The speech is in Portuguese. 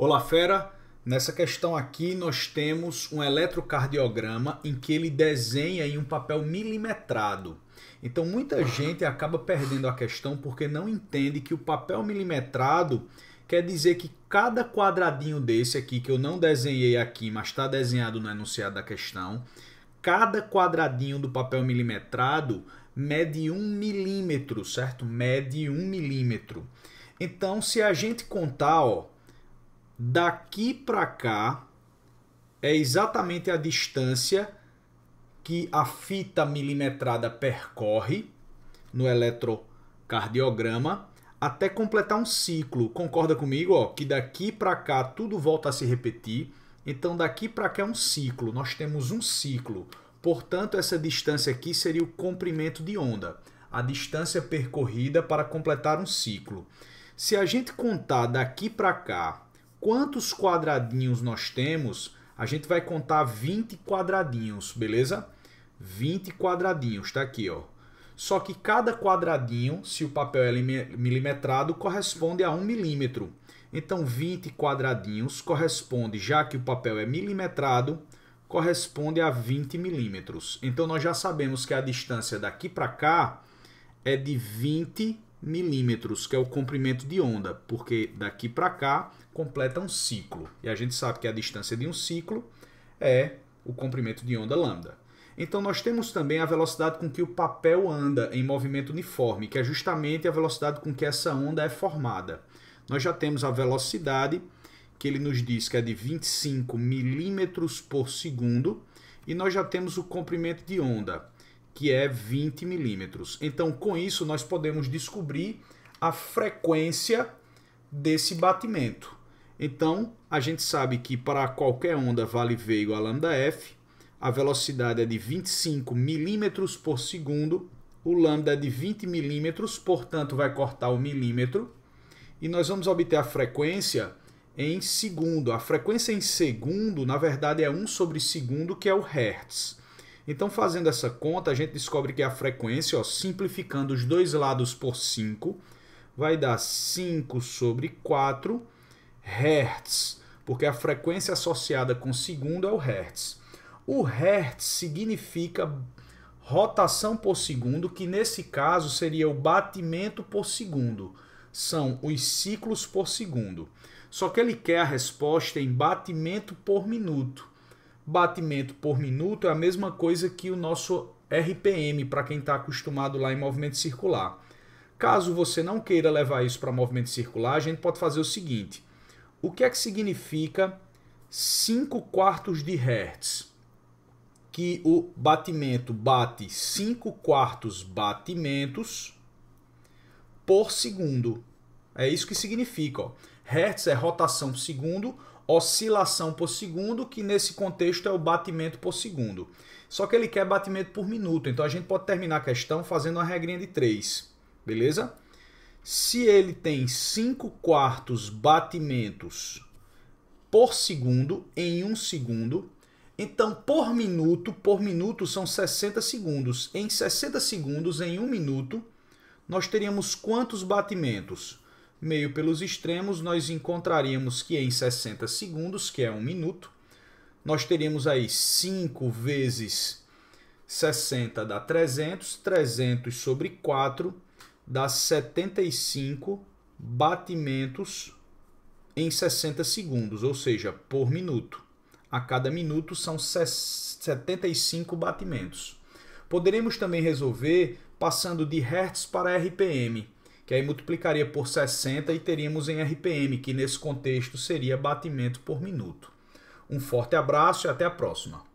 Olá, fera! Nessa questão aqui, nós temos um eletrocardiograma em que ele desenha em um papel milimetrado. Então, muita ah. gente acaba perdendo a questão porque não entende que o papel milimetrado quer dizer que cada quadradinho desse aqui, que eu não desenhei aqui, mas está desenhado no enunciado da questão, cada quadradinho do papel milimetrado mede um milímetro, certo? Mede um milímetro. Então, se a gente contar, ó, daqui para cá é exatamente a distância que a fita milimetrada percorre no eletrocardiograma até completar um ciclo. Concorda comigo, ó, que daqui para cá tudo volta a se repetir. Então daqui para cá é um ciclo. Nós temos um ciclo. Portanto, essa distância aqui seria o comprimento de onda, a distância percorrida para completar um ciclo. Se a gente contar daqui para cá quantos quadradinhos nós temos, a gente vai contar 20 quadradinhos, beleza? 20 quadradinhos, tá aqui, ó. Só que cada quadradinho, se o papel é milimetrado, corresponde a 1 milímetro. Então, 20 quadradinhos corresponde, já que o papel é milimetrado, corresponde a 20 milímetros. Então, nós já sabemos que a distância daqui para cá é de 20 milímetros, que é o comprimento de onda, porque daqui para cá completa um ciclo. E a gente sabe que a distância de um ciclo é o comprimento de onda lambda. Então nós temos também a velocidade com que o papel anda em movimento uniforme, que é justamente a velocidade com que essa onda é formada. Nós já temos a velocidade, que ele nos diz que é de 25 milímetros por segundo, e nós já temos o comprimento de onda, que é 20 milímetros. Então, com isso, nós podemos descobrir a frequência desse batimento. Então, a gente sabe que para qualquer onda vale V igual a lambda F, a velocidade é de 25 milímetros por segundo, o lambda é de 20 milímetros, portanto, vai cortar o milímetro, e nós vamos obter a frequência em segundo. A frequência em segundo, na verdade, é 1 sobre segundo, que é o Hertz. Então, fazendo essa conta, a gente descobre que a frequência, ó, simplificando os dois lados por 5, vai dar 5 sobre 4 Hertz, porque a frequência associada com segundo é o Hertz. O Hertz significa rotação por segundo, que nesse caso seria o batimento por segundo. São os ciclos por segundo. Só que ele quer a resposta em batimento por minuto batimento por minuto é a mesma coisa que o nosso RPM, para quem está acostumado lá em movimento circular. Caso você não queira levar isso para movimento circular, a gente pode fazer o seguinte. O que é que significa 5 quartos de Hertz? Que o batimento bate 5 quartos batimentos por segundo. É isso que significa. Ó. Hertz é rotação por segundo oscilação por segundo, que nesse contexto é o batimento por segundo. Só que ele quer batimento por minuto, então a gente pode terminar a questão fazendo uma regrinha de 3, beleza? Se ele tem 5 quartos batimentos por segundo em 1 um segundo, então por minuto, por minuto são 60 segundos. Em 60 segundos, em 1 um minuto, nós teríamos quantos batimentos? meio pelos extremos, nós encontraríamos que em 60 segundos, que é um minuto, nós teríamos aí 5 vezes 60 dá 300, 300 sobre 4 dá 75 batimentos em 60 segundos, ou seja, por minuto. A cada minuto são 75 batimentos. Poderemos também resolver passando de Hertz para RPM que aí multiplicaria por 60 e teríamos em RPM, que nesse contexto seria batimento por minuto. Um forte abraço e até a próxima.